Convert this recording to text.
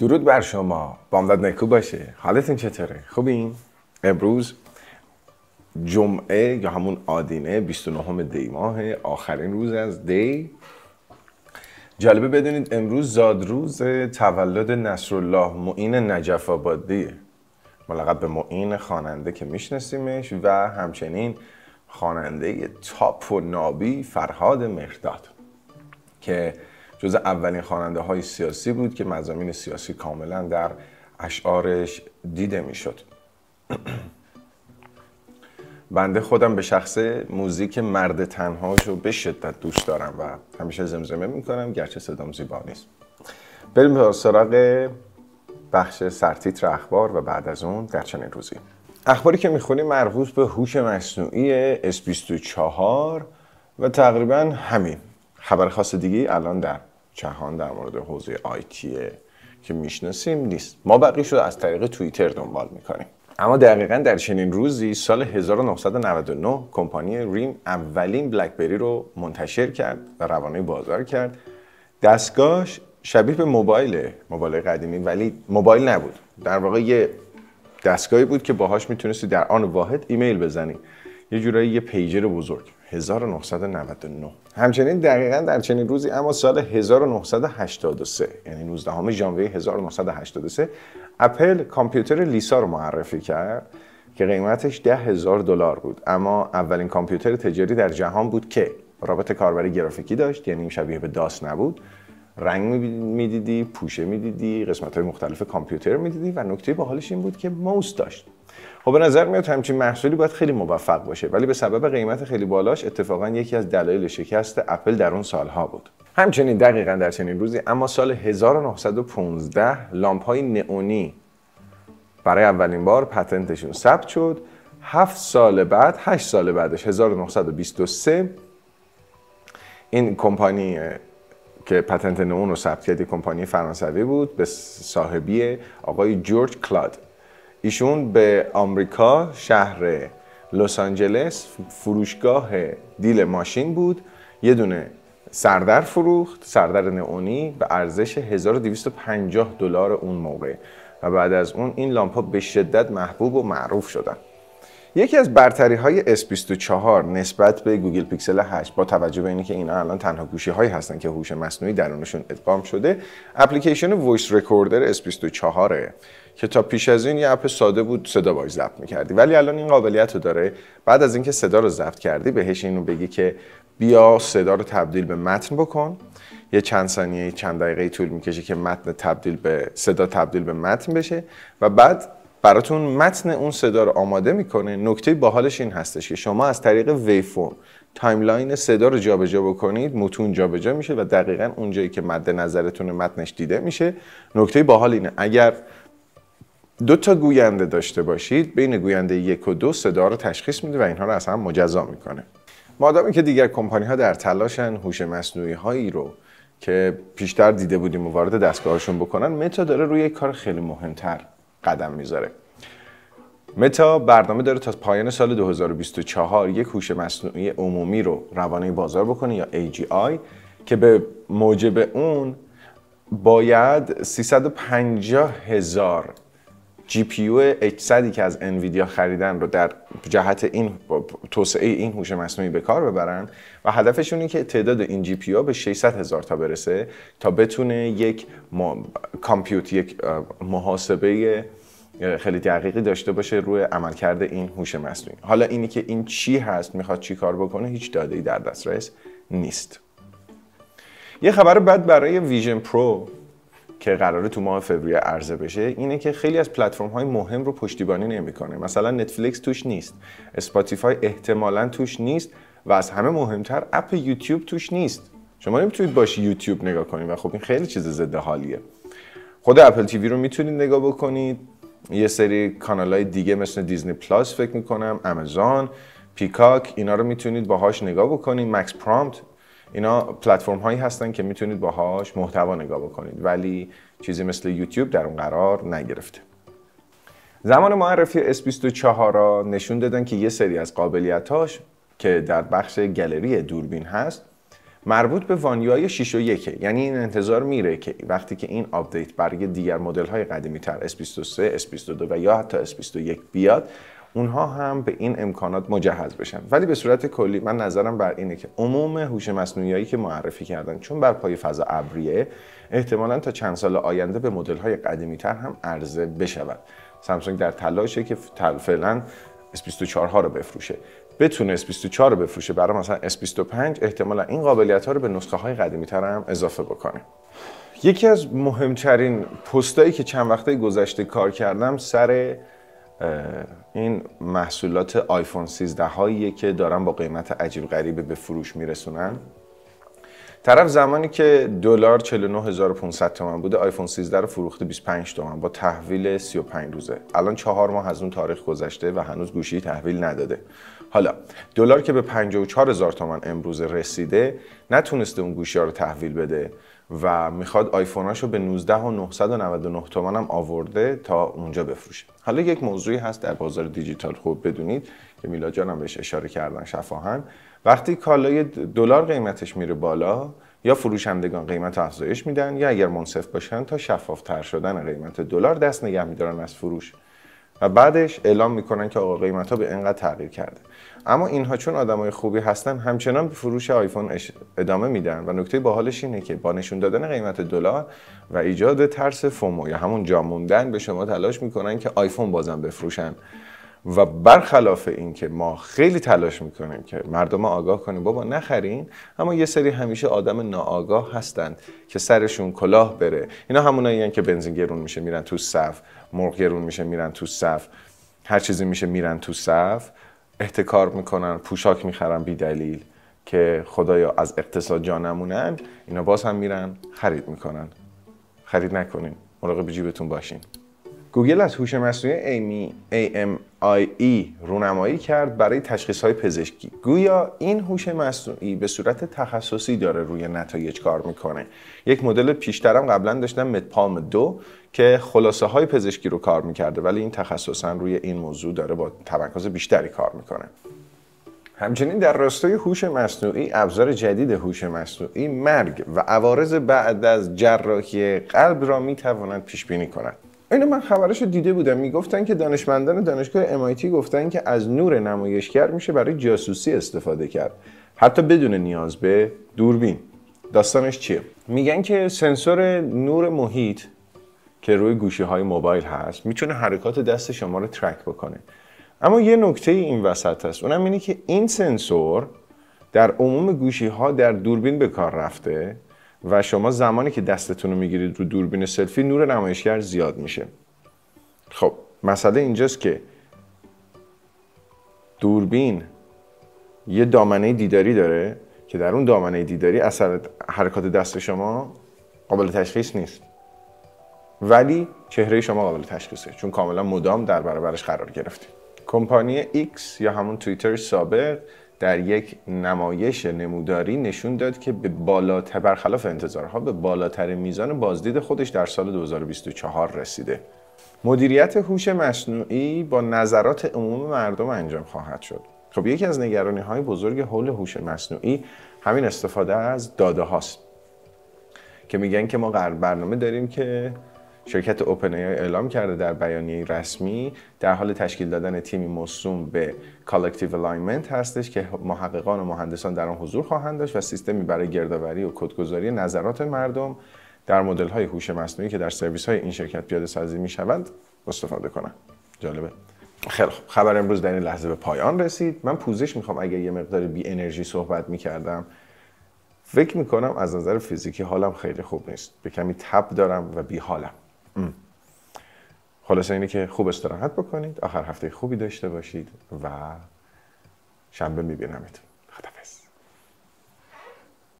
درود بر شما بامداد نکو باشه حالتون چطوره خوبین امروز جمعه یا همون آدینه 29 دی ماه آخرین روز از دی جالبه بدونید امروز روز تولد نصرالله معین نجف آبادیه ملقب به معین خواننده که میشناسیمش و همچنین خواننده تاپ و نابی فرهاد مهرداد که جز اولین خواننده های سیاسی بود که مزامین سیاسی کاملا در اشعارش دیده میشد بنده خودم به شخص موزیک مرد تنهاش رو به شدت دوست دارم و همیشه زمزمه میکنم گرچه صدام زیبا نیست بریم به سراغ بخش سرتیتر اخبار و بعد از اون در چنین روزی اخباری که میخونیم مربوط به هوش مصنوعی S24 و تقریبا همین خبر خاص دیگه الان در جهان در مورد حوزه آیتی که میشناسیم نیست ما بقیش رو از طریق توییتر دنبال میکنیم اما دقیقا در چنین روزی سال 1999 کمپانی ریم اولین بلکبری رو منتشر کرد و روانه بازار کرد دستگاهش شبیه به موبایل موبایل قدیمی ولی موبایل نبود در واقع یه دستگاهی بود که باهاش میتونستی در آن واحد ایمیل بزنی یه جورایی یه پیجر بزرگ 1999 همچنین دقیقا در چنین روزی اما سال 1983 یعنی 19 ژانویه 1983 اپل کامپیوتر لیسا رو معرفی کرد که قیمتش ده دلار بود اما اولین کامپیوتر تجاری در جهان بود که رابط کاربری گرافیکی داشت یعنی شبیه به داس نبود رنگ میدیدی پوشه میدیدی قسمت های مختلف کامپیوتر میدیدی و نکته باحالش این بود که موس داشت خب به نظر میاد همچین محصولی باید خیلی موفق باشه ولی به سبب قیمت خیلی بالاش اتفاقا یکی از دلایل شکست اپل در اون سالها بود همچنین دقیقا در چنین روزی اما سال 1915 لامپ های نئونی برای اولین بار پتنتشون ثبت شد هفت سال بعد 8 سال بعدش 1923 این کمپانی که پتنت اون رو ثبت کرد کمپانی فرانسوی بود به صاحبی آقای جورج کلاد ایشون به آمریکا شهر لس آنجلس فروشگاه دیل ماشین بود یه دونه سردر فروخت سردر نئونی به ارزش 1250 دلار اون موقع و بعد از اون این لامپا به شدت محبوب و معروف شدن یکی از برتری های S24 نسبت به گوگل پیکسل 8 با توجه به که اینا الان تنها گوشی هایی هستن که هوش مصنوعی درونشون ادغام شده اپلیکیشن وایس رکوردر S24 که تا پیش از این یه اپ ساده بود صدا باش ضبط میکردی ولی الان این قابلیت رو داره بعد از اینکه صدا رو ضبط کردی بهش اینو بگی که بیا صدا رو تبدیل به متن بکن یه چند ثانیه چند دقیقه طول میکشه که متن تبدیل به صدا تبدیل به متن بشه و بعد براتون متن اون صدا رو آماده میکنه نکته باحالش این هستش که شما از طریق ویفون تایملاین صدا رو جابجا بکنید متون جابجا میشه و دقیقا اونجایی که مد نظرتون متنش دیده میشه نکته باحال اینه اگر دو تا گوینده داشته باشید بین گوینده یک و دو صدا رو تشخیص میده و اینها رو از هم مجزا میکنه مادامی که دیگر کمپانی ها در تلاشن هوش مصنوعی هایی رو که پیشتر دیده بودیم و وارد دستگاهشون بکنن متا داره روی کار خیلی مهمتر قدم میذاره متا برنامه داره تا پایان سال 2024 یک هوش مصنوعی عمومی رو روانه بازار بکنه یا AGI که به موجب اون باید 350 هزار جی پی یو که از انویدیا خریدن رو در جهت این توسعه این هوش مصنوعی به کار ببرن و هدفشون اینه که تعداد این جی پی به 600 هزار تا برسه تا بتونه یک کامپیوت یک محاسبه خیلی دقیقی داشته باشه روی عملکرد این هوش مصنوعی حالا اینی که این چی هست میخواد چی کار بکنه هیچ داده ای در دسترس نیست یه خبر بد برای ویژن پرو که قراره تو ماه فوریه عرضه بشه اینه که خیلی از پلتفرم های مهم رو پشتیبانی نمیکنه مثلا نتفلیکس توش نیست اسپاتیفای احتمالا توش نیست و از همه مهمتر اپ یوتیوب توش نیست شما نمیتونید باشی یوتیوب نگاه کنید و خب این خیلی چیز ضد حالیه خود اپل تیوی رو میتونید نگاه بکنید یه سری کانال های دیگه مثل دیزنی پلاس فکر میکنم امازون پیکاک اینا رو میتونید باهاش نگاه بکنید مکس پرامپت اینا پلتفرم هایی هستن که میتونید باهاش محتوا نگاه بکنید ولی چیزی مثل یوتیوب در اون قرار نگرفته زمان معرفی S24 را نشون دادن که یه سری از قابلیتاش که در بخش گالری دوربین هست مربوط به وانیای 6 و 1 یعنی این انتظار میره که وقتی که این آپدیت برای دیگر مدل های قدیمی تر S23, S22 و یا حتی S21 بیاد اونها هم به این امکانات مجهز بشن ولی به صورت کلی من نظرم بر اینه که عموم هوش مصنوعی که معرفی کردن چون بر پای فضا ابریه احتمالا تا چند سال آینده به قدیمی قدیمی‌تر هم عرضه بشود سامسونگ در تلاشه که فعلا S24 ها رو بفروشه بتونه S24 رو بفروشه برای مثلا S25 احتمالا این قابلیت ها رو به نسخه های قدیمی تر هم اضافه بکنه یکی از مهمترین پستایی که چند وقته گذشته کار کردم سر این محصولات آیفون 13 هایی که دارن با قیمت عجیب غریبه به فروش میرسونن طرف زمانی که دلار 49500 تومان بوده آیفون 13 رو فروخته 25 تومن با تحویل 35 روزه الان چهار ماه از اون تاریخ گذشته و هنوز گوشی تحویل نداده حالا دلار که به 54000 تومان امروز رسیده نتونسته اون گوشی ها رو تحویل بده و میخواد آیفوناشو به 19 و تومن هم آورده تا اونجا بفروشه حالا یک موضوعی هست در بازار دیجیتال خوب بدونید که میلا جانم بهش اشاره کردن شفاهن وقتی کالای دلار قیمتش میره بالا یا فروشندگان قیمت افزایش میدن یا اگر منصف باشن تا شفافتر شدن قیمت دلار دست نگه میدارن از فروش و بعدش اعلام میکنن که آقا قیمت ها به اینقدر تغییر کرده اما اینها چون آدمای خوبی هستن همچنان به فروش آیفون ادامه میدن و نکته باحالش اینه که با نشون دادن قیمت دلار و ایجاد ترس فومو یا همون جاموندن به شما تلاش میکنن که آیفون بازم بفروشن و برخلاف این که ما خیلی تلاش میکنیم که مردم آگاه کنیم بابا نخرین اما یه سری همیشه آدم ناآگاه هستند که سرشون کلاه بره اینا همونایی که بنزین گرون میشه میرن تو صف مرغ گرون میشه میرن تو صف هر چیزی میشه میرن تو صف احتکار میکنن پوشاک میخرن بی دلیل که خدایا از اقتصاد جا نمونن اینا باز هم میرن خرید میکنن خرید نکنین مراقب جیبتون باشین گوگل از هوش مصنوعی ایمی آی رونمایی کرد برای تشخیص های پزشکی گویا این هوش مصنوعی به صورت تخصصی داره روی نتایج کار میکنه یک مدل پیشترم قبلا داشتم متپام دو که خلاصه های پزشکی رو کار میکرده ولی این تخصصا روی این موضوع داره با تمرکز بیشتری کار میکنه همچنین در راستای هوش مصنوعی ابزار جدید هوش مصنوعی مرگ و عوارض بعد از جراحی قلب را میتواند پیش بینی کند اینو من خبرش رو دیده بودم میگفتن که دانشمندان دانشگاه MIT گفتن که از نور نمایشگر میشه برای جاسوسی استفاده کرد حتی بدون نیاز به دوربین داستانش چیه میگن که سنسور نور محیط که روی گوشی های موبایل هست میتونه حرکات دست شما رو ترک بکنه اما یه نکته این وسط هست اونم اینه که این سنسور در عموم گوشی ها در دوربین به کار رفته و شما زمانی که دستتون رو میگیرید رو دوربین سلفی نور نمایشگر زیاد میشه خب مسئله اینجاست که دوربین یه دامنه دیداری داره که در اون دامنه دیداری اثر حرکات دست شما قابل تشخیص نیست ولی چهره شما قابل تشخیصه چون کاملا مدام در برابرش قرار گرفتید کمپانی X یا همون توییتر سابق در یک نمایش نموداری نشون داد که به بالاتر برخلاف انتظارها به بالاتر میزان بازدید خودش در سال 2024 رسیده مدیریت هوش مصنوعی با نظرات عموم مردم انجام خواهد شد خب یکی از نگرانی های بزرگ حول هوش مصنوعی همین استفاده از داده هاست که میگن که ما برنامه داریم که شرکت اوپن ای اعلام کرده در بیانیه رسمی در حال تشکیل دادن تیمی موسوم به کالکتیو الاینمنت هستش که محققان و مهندسان در آن حضور خواهند داشت و سیستمی برای گردآوری و کدگذاری نظرات مردم در مدل های هوش مصنوعی که در سرویس های این شرکت پیاده سازی می شوند استفاده کنند جالبه خیلی خوب خبر امروز در این لحظه به پایان رسید من پوزش میخوام اگر یه مقدار بی انرژی صحبت میکردم فکر میکنم از نظر فیزیکی حالم خیلی خوب نیست به کمی تب دارم و بی حالم خلاصه اینه که خوب استراحت بکنید آخر هفته خوبی داشته باشید و شنبه میبینمتون